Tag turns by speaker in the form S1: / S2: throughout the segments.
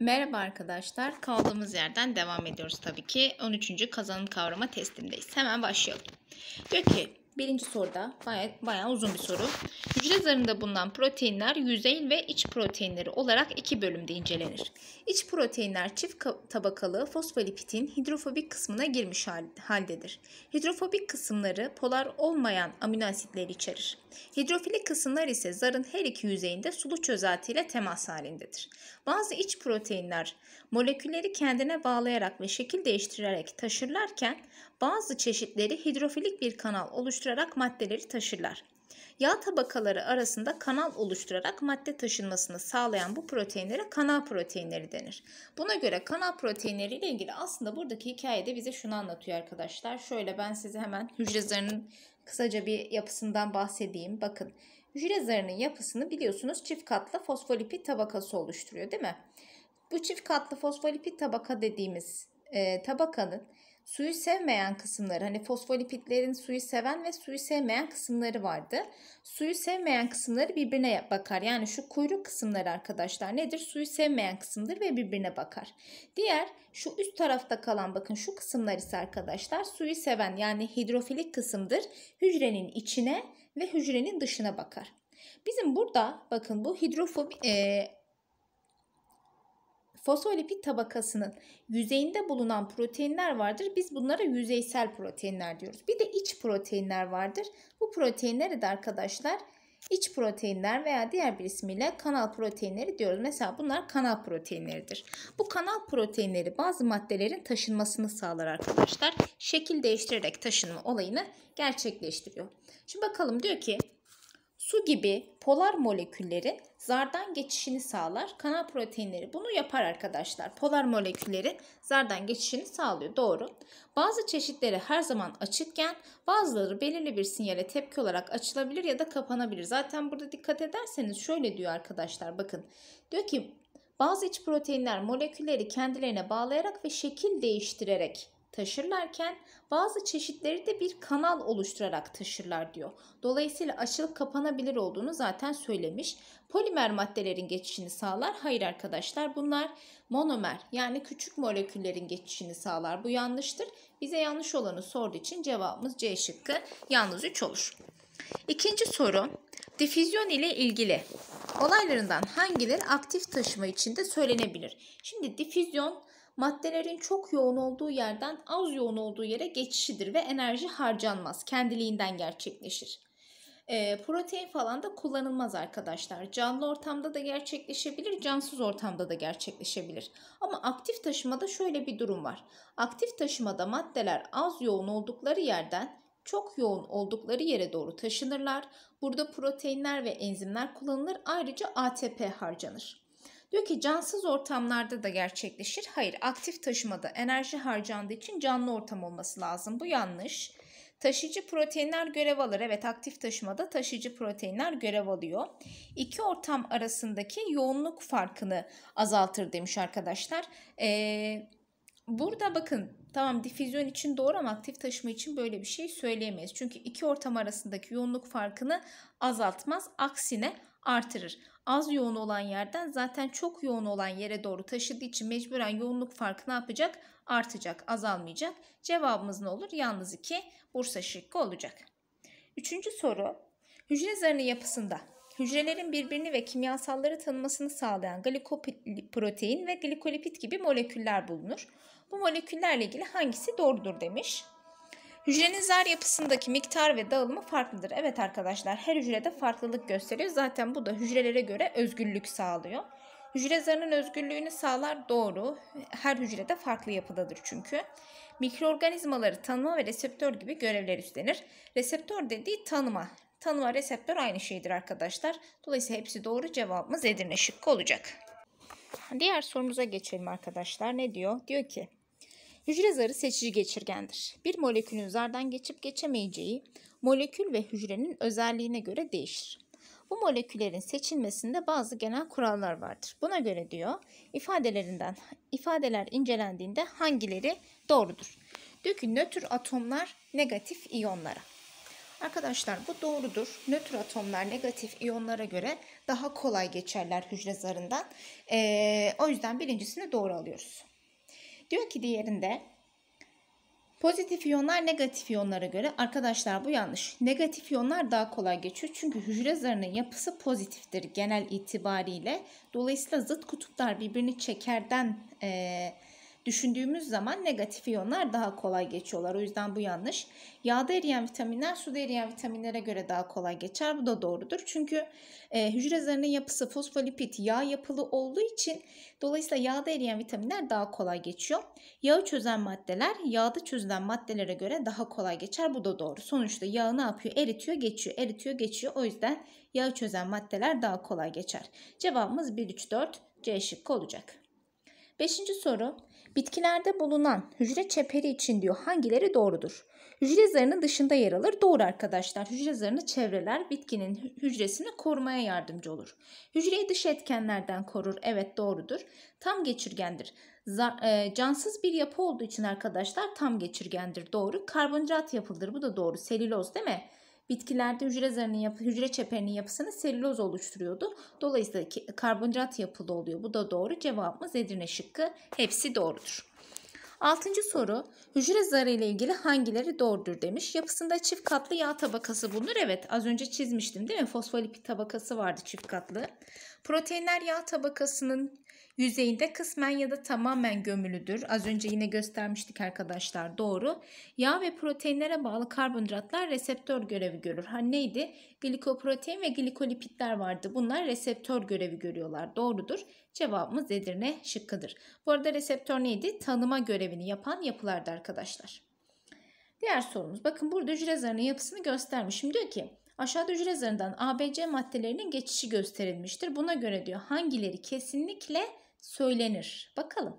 S1: Merhaba arkadaşlar. Kaldığımız yerden devam ediyoruz tabii ki. 13. Kazanın kavrama testindeyiz. Hemen başlayalım. Diyor ki Birinci soruda bayağı bayağı uzun bir soru. Hücre zarında bulunan proteinler yüzeyin ve iç proteinleri olarak iki bölümde incelenir. İç proteinler çift tabakalı fosfolipitin hidrofobik kısmına girmiş haldedir. Hidrofobik kısımları polar olmayan amino asitleri içerir. Hidrofilik kısımlar ise zarın her iki yüzeyinde sulu çözeltiyle temas halindedir. Bazı iç proteinler molekülleri kendine bağlayarak ve şekil değiştirerek taşırlarken bazı çeşitleri hidrofilik bir kanal oluşturarak karıştırarak maddeleri taşırlar. Yağ tabakaları arasında kanal oluşturarak madde taşınmasını sağlayan bu proteinlere kanal proteinleri denir. Buna göre kanal proteinleri ile ilgili aslında buradaki hikayede bize şunu anlatıyor arkadaşlar. Şöyle ben size hemen hücre zarının kısaca bir yapısından bahsedeyim. Bakın hücre zarının yapısını biliyorsunuz çift katlı fosfolipid tabakası oluşturuyor değil mi? Bu çift katlı fosfolipid tabaka dediğimiz e, tabakanın Suyu sevmeyen kısımları hani fosfolipitlerin suyu seven ve suyu sevmeyen kısımları vardı. Suyu sevmeyen kısımları birbirine bakar. Yani şu kuyruk kısımları arkadaşlar nedir? Suyu sevmeyen kısımdır ve birbirine bakar. Diğer şu üst tarafta kalan bakın şu kısımlar ise arkadaşlar suyu seven yani hidrofilik kısımdır. Hücrenin içine ve hücrenin dışına bakar. Bizim burada bakın bu hidrofobi e, Fosolipid tabakasının yüzeyinde bulunan proteinler vardır. Biz bunlara yüzeysel proteinler diyoruz. Bir de iç proteinler vardır. Bu proteinleri de arkadaşlar iç proteinler veya diğer bir ismiyle kanal proteinleri diyoruz. Mesela bunlar kanal proteinleridir. Bu kanal proteinleri bazı maddelerin taşınmasını sağlar arkadaşlar. Şekil değiştirerek taşınma olayını gerçekleştiriyor. Şimdi bakalım diyor ki Su gibi polar moleküllerin zardan geçişini sağlar. Kanal proteinleri bunu yapar arkadaşlar. Polar moleküllerin zardan geçişini sağlıyor. Doğru. Bazı çeşitleri her zaman açıkken bazıları belirli bir sinyale tepki olarak açılabilir ya da kapanabilir. Zaten burada dikkat ederseniz şöyle diyor arkadaşlar bakın. Diyor ki bazı iç proteinler molekülleri kendilerine bağlayarak ve şekil değiştirerek taşırlarken bazı çeşitleri de bir kanal oluşturarak taşırlar diyor. Dolayısıyla açılıp kapanabilir olduğunu zaten söylemiş. Polimer maddelerin geçişini sağlar. Hayır arkadaşlar bunlar monomer yani küçük moleküllerin geçişini sağlar. Bu yanlıştır. Bize yanlış olanı sorduğu için cevabımız C şıkkı yalnız 3 olur. İkinci soru difüzyon ile ilgili olaylarından hangileri aktif taşıma içinde söylenebilir? Şimdi difüzyon maddelerin çok yoğun olduğu yerden az yoğun olduğu yere geçişidir ve enerji harcanmaz. Kendiliğinden gerçekleşir. E, protein falan da kullanılmaz arkadaşlar. Canlı ortamda da gerçekleşebilir, cansız ortamda da gerçekleşebilir. Ama aktif taşımada şöyle bir durum var. Aktif taşımada maddeler az yoğun oldukları yerden çok yoğun oldukları yere doğru taşınırlar. Burada proteinler ve enzimler kullanılır. Ayrıca ATP harcanır. Diyor ki cansız ortamlarda da gerçekleşir. Hayır aktif taşımada enerji harcandığı için canlı ortam olması lazım. Bu yanlış. Taşıyıcı proteinler görev alır. Evet aktif taşımada taşıyıcı proteinler görev alıyor. İki ortam arasındaki yoğunluk farkını azaltır demiş arkadaşlar. Ee, burada bakın tamam difüzyon için doğru ama aktif taşıma için böyle bir şey söyleyemeyiz. Çünkü iki ortam arasındaki yoğunluk farkını azaltmaz. Aksine artırır. Az yoğun olan yerden zaten çok yoğun olan yere doğru taşıdığı için mecburen yoğunluk farkı ne yapacak? Artacak, azalmayacak. Cevabımız ne olur? Yalnız 2 Bursa şıkkı olacak. Üçüncü soru. Hücre zarının yapısında hücrelerin birbirini ve kimyasalları tanımasını sağlayan glikoprotein ve glikolipit gibi moleküller bulunur. Bu moleküllerle ilgili hangisi doğrudur demiş. Hücrenin zar yapısındaki miktar ve dağılımı farklıdır. Evet arkadaşlar her hücrede farklılık gösteriyor. Zaten bu da hücrelere göre özgürlük sağlıyor. Hücre zarının özgürlüğünü sağlar doğru. Her hücrede farklı yapıdadır çünkü. Mikroorganizmaları tanıma ve reseptör gibi görevler üstlenir. Reseptör dediği tanıma. Tanıma reseptör aynı şeydir arkadaşlar. Dolayısıyla hepsi doğru cevabımız Edirne şıkkı olacak. Diğer sorumuza geçelim arkadaşlar. Ne diyor? Diyor ki Hücre zarı seçici geçirgendir. Bir molekülün zardan geçip geçemeyeceği molekül ve hücrenin özelliğine göre değişir. Bu moleküllerin seçilmesinde bazı genel kurallar vardır. Buna göre diyor ifadelerinden ifadeler incelendiğinde hangileri doğrudur? Diyor ki nötr atomlar negatif iyonlara. Arkadaşlar bu doğrudur. Nötr atomlar negatif iyonlara göre daha kolay geçerler hücre zarından. Ee, o yüzden birincisini doğru alıyoruz. Diyor ki diğerinde pozitif iyonlar negatif iyonlara göre arkadaşlar bu yanlış. Negatif iyonlar daha kolay geçiyor çünkü hücre zarının yapısı pozitiftir genel itibariyle. Dolayısıyla zıt kutuplar birbirini çekerden eee düşündüğümüz zaman negatif iyonlar daha kolay geçiyorlar. O yüzden bu yanlış. Yağda eriyen vitaminler suda eriyen vitaminlere göre daha kolay geçer. Bu da doğrudur. Çünkü e, hücre zarının yapısı fosfolipit yağ yapılı olduğu için dolayısıyla yağda eriyen vitaminler daha kolay geçiyor. Yağı çözen maddeler yağda çözülen maddelere göre daha kolay geçer. Bu da doğru. Sonuçta yağ ne yapıyor? Eritiyor, geçiyor. Eritiyor, geçiyor. O yüzden yağ çözen maddeler daha kolay geçer. Cevabımız 1 3 4 C şıkkı olacak. Beşinci soru Bitkilerde bulunan hücre çeperi için diyor hangileri doğrudur? Hücre zarının dışında yer alır. Doğru arkadaşlar. Hücre zarını çevreler bitkinin hücresini korumaya yardımcı olur. Hücreyi dış etkenlerden korur. Evet doğrudur. Tam geçirgendir. Za, e, cansız bir yapı olduğu için arkadaşlar tam geçirgendir. Doğru. Karbonhidrat yapılır. Bu da doğru. Selüloz değil mi? bitkilerde hücre zarının yapı, hücre çeperinin yapısını selüloz oluşturuyordu. Dolayısıyla karbonhidrat yapılı oluyor. Bu da doğru. Cevabımız Edirne şıkkı. Hepsi doğrudur. Altıncı soru hücre zarı ile ilgili hangileri doğrudur demiş. Yapısında çift katlı yağ tabakası bulunur. Evet az önce çizmiştim değil mi? Fosfolipid tabakası vardı çift katlı. Proteinler yağ tabakasının yüzeyinde kısmen ya da tamamen gömülüdür. Az önce yine göstermiştik arkadaşlar doğru. Yağ ve proteinlere bağlı karbonhidratlar reseptör görevi görür. Ha neydi? Glikoprotein ve glikolipitler vardı. Bunlar reseptör görevi görüyorlar. Doğrudur. Cevabımız Edirne şıkkıdır. Bu arada reseptör neydi? Tanıma görevini yapan yapılardı arkadaşlar. Diğer sorumuz. Bakın burada hücre zarının yapısını göstermişim. Diyor ki Aşağıda hücre zarından ABC maddelerinin geçişi gösterilmiştir. Buna göre diyor hangileri kesinlikle söylenir. Bakalım.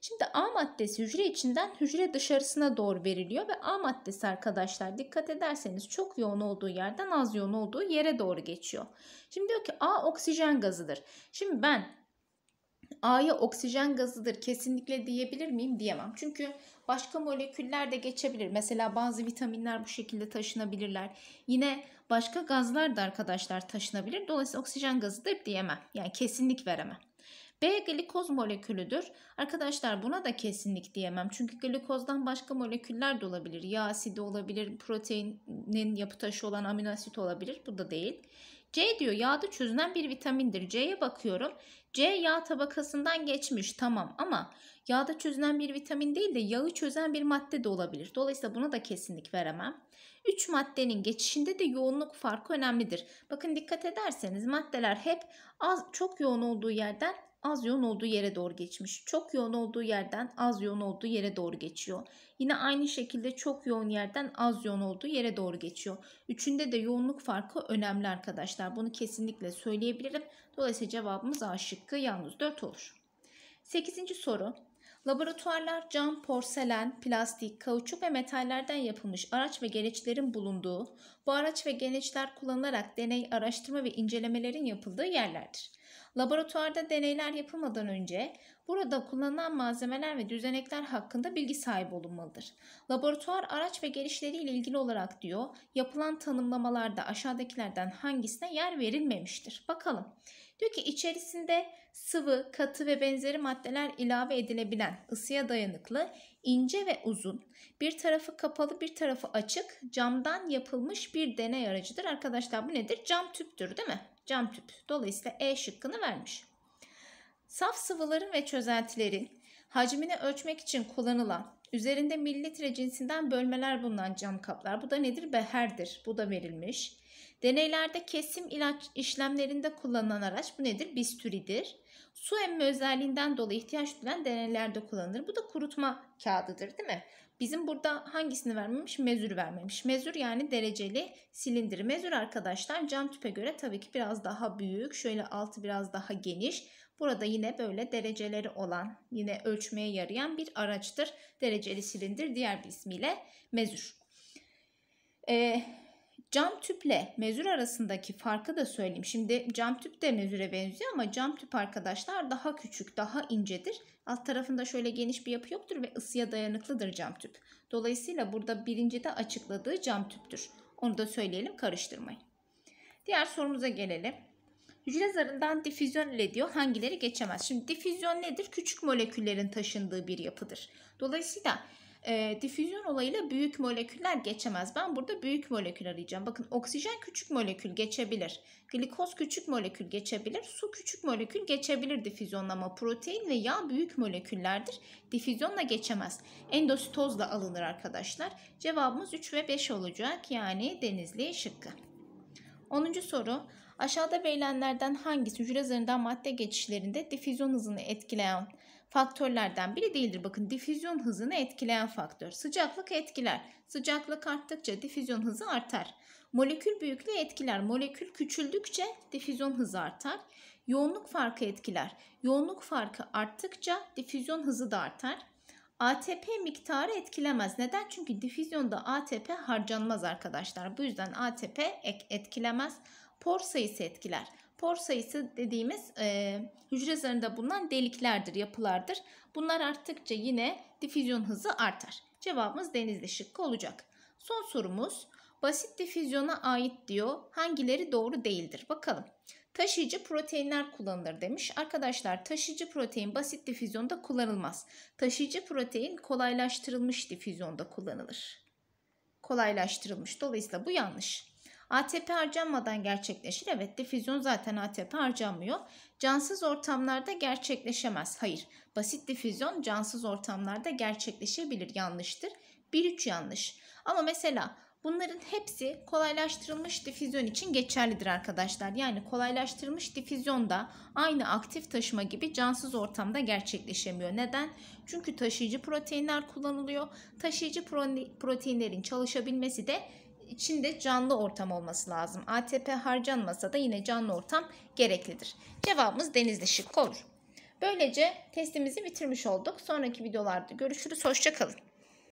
S1: Şimdi A maddesi hücre içinden hücre dışarısına doğru veriliyor ve A maddesi arkadaşlar dikkat ederseniz çok yoğun olduğu yerden az yoğun olduğu yere doğru geçiyor. Şimdi diyor ki A oksijen gazıdır. Şimdi ben A'ya oksijen gazıdır kesinlikle diyebilir miyim? Diyemem. Çünkü başka moleküller de geçebilir. Mesela bazı vitaminler bu şekilde taşınabilirler. Yine başka gazlar da arkadaşlar taşınabilir. Dolayısıyla oksijen gazıdır diyemem. Yani kesinlik veremem. B glikoz molekülüdür. Arkadaşlar buna da kesinlik diyemem. Çünkü glikozdan başka moleküller de olabilir. Yağ asidi olabilir, proteinin yapı taşı olan amino asit olabilir. Bu da değil. C diyor yağda çözünen bir vitamindir. C'ye bakıyorum. C yağ tabakasından geçmiş tamam ama yağda çözünen bir vitamin değil de yağı çözen bir madde de olabilir. Dolayısıyla buna da kesinlik veremem. 3 maddenin geçişinde de yoğunluk farkı önemlidir. Bakın dikkat ederseniz maddeler hep az çok yoğun olduğu yerden az yoğun olduğu yere doğru geçmiş. Çok yoğun olduğu yerden az yoğun olduğu yere doğru geçiyor. Yine aynı şekilde çok yoğun yerden az yoğun olduğu yere doğru geçiyor. Üçünde de yoğunluk farkı önemli arkadaşlar. Bunu kesinlikle söyleyebilirim. Dolayısıyla cevabımız A şıkkı yalnız 4 olur. 8. soru Laboratuvarlar cam, porselen, plastik, kauçuk ve metallerden yapılmış araç ve gereçlerin bulunduğu, bu araç ve gereçler kullanılarak deney, araştırma ve incelemelerin yapıldığı yerlerdir. Laboratuvarda deneyler yapılmadan önce burada kullanılan malzemeler ve düzenekler hakkında bilgi sahibi olunmalıdır. Laboratuvar araç ve gelişleriyle ilgili olarak diyor yapılan tanımlamalarda aşağıdakilerden hangisine yer verilmemiştir? Bakalım. Diyor ki içerisinde sıvı, katı ve benzeri maddeler ilave edilebilen, ısıya dayanıklı, ince ve uzun, bir tarafı kapalı bir tarafı açık camdan yapılmış bir deney aracıdır. Arkadaşlar bu nedir? Cam tüptür değil mi? cam tüp. Dolayısıyla E şıkkını vermiş. Saf sıvıların ve çözeltilerin hacmini ölçmek için kullanılan üzerinde mililitre cinsinden bölmeler bulunan cam kaplar. Bu da nedir? Beherdir. Bu da verilmiş. Deneylerde kesim ilaç işlemlerinde kullanılan araç bu nedir? Bistüridir. Su emme özelliğinden dolayı ihtiyaç duyulan deneylerde kullanılır. Bu da kurutma kağıdıdır değil mi? Bizim burada hangisini vermemiş? Mezür vermemiş. Mezür yani dereceli silindir. Mezür arkadaşlar cam tüpe göre tabii ki biraz daha büyük. Şöyle altı biraz daha geniş. Burada yine böyle dereceleri olan, yine ölçmeye yarayan bir araçtır. Dereceli silindir diğer bir ismiyle mezür. Ee, Cam tüple mezür arasındaki farkı da söyleyeyim. Şimdi cam tüp de mezüre benziyor ama cam tüp arkadaşlar daha küçük, daha incedir. Alt tarafında şöyle geniş bir yapı yoktur ve ısıya dayanıklıdır cam tüp. Dolayısıyla burada birinci de açıkladığı cam tüptür. Onu da söyleyelim karıştırmayın. Diğer sorumuza gelelim. Hücre zarından difüzyon ile diyor hangileri geçemez. Şimdi difüzyon nedir? Küçük moleküllerin taşındığı bir yapıdır. Dolayısıyla e, difüzyon olayıyla büyük moleküller geçemez. Ben burada büyük molekül arayacağım. Bakın oksijen küçük molekül geçebilir. Glikoz küçük molekül geçebilir. Su küçük molekül geçebilir ama Protein ve yağ büyük moleküllerdir. Difüzyonla geçemez. Endositozla alınır arkadaşlar. Cevabımız 3 ve 5 olacak. Yani denizli şıkkı. 10. soru. Aşağıda verilenlerden hangisi hücre zarından madde geçişlerinde difüzyon hızını etkileyen faktörlerden biri değildir. Bakın difüzyon hızını etkileyen faktör. Sıcaklık etkiler. Sıcaklık arttıkça difüzyon hızı artar. Molekül büyüklüğü etkiler. Molekül küçüldükçe difüzyon hızı artar. Yoğunluk farkı etkiler. Yoğunluk farkı arttıkça difüzyon hızı da artar. ATP miktarı etkilemez. Neden? Çünkü difüzyonda ATP harcanmaz arkadaşlar. Bu yüzden ATP etkilemez. Por sayısı etkiler. Por sayısı dediğimiz e, hücre zarında bulunan deliklerdir, yapılardır. Bunlar arttıkça yine difüzyon hızı artar. Cevabımız denizli şıkkı olacak. Son sorumuz basit difüzyona ait diyor. Hangileri doğru değildir? Bakalım. Taşıyıcı proteinler kullanılır demiş. Arkadaşlar taşıyıcı protein basit difüzyonda kullanılmaz. Taşıyıcı protein kolaylaştırılmış difüzyonda kullanılır. Kolaylaştırılmış. Dolayısıyla bu yanlış. ATP harcanmadan gerçekleşir. Evet difüzyon zaten ATP harcanmıyor. Cansız ortamlarda gerçekleşemez. Hayır basit difüzyon cansız ortamlarda gerçekleşebilir yanlıştır. 1-3 yanlış. Ama mesela bunların hepsi kolaylaştırılmış difüzyon için geçerlidir arkadaşlar. Yani kolaylaştırılmış difüzyonda aynı aktif taşıma gibi cansız ortamda gerçekleşemiyor. Neden? Çünkü taşıyıcı proteinler kullanılıyor. Taşıyıcı proteinlerin çalışabilmesi de içinde canlı ortam olması lazım. ATP harcanmasa da yine canlı ortam gereklidir. Cevabımız denizli şık olur. Böylece testimizi bitirmiş olduk. Sonraki videolarda görüşürüz. Hoşçakalın.